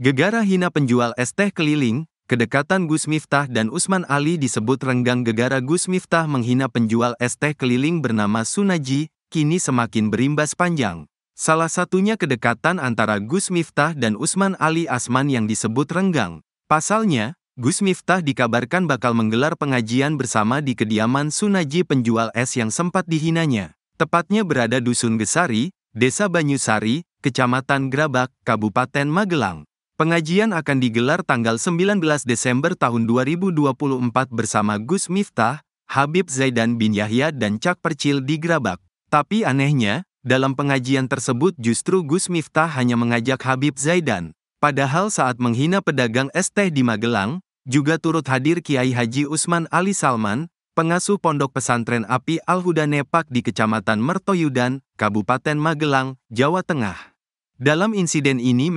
Gegara hina penjual es teh keliling, kedekatan Gus Miftah dan Usman Ali disebut renggang gegara Gus Miftah menghina penjual es teh keliling bernama Sunaji, kini semakin berimbas panjang. Salah satunya kedekatan antara Gus Miftah dan Usman Ali Asman yang disebut renggang. Pasalnya, Gus Miftah dikabarkan bakal menggelar pengajian bersama di kediaman Sunaji penjual es yang sempat dihinanya. Tepatnya berada Dusun Gesari, Desa Banyusari, Kecamatan Grabak, Kabupaten Magelang. Pengajian akan digelar tanggal 19 Desember tahun 2024 bersama Gus Miftah, Habib Zaidan bin Yahya dan Cak Percil di Grabak. Tapi anehnya, dalam pengajian tersebut justru Gus Miftah hanya mengajak Habib Zaidan. Padahal saat menghina pedagang es teh di Magelang, juga turut hadir Kiai Haji Usman Ali Salman, pengasuh pondok pesantren api Al-Huda Nepak di Kecamatan Mertoyudan, Kabupaten Magelang, Jawa Tengah. Dalam insiden ini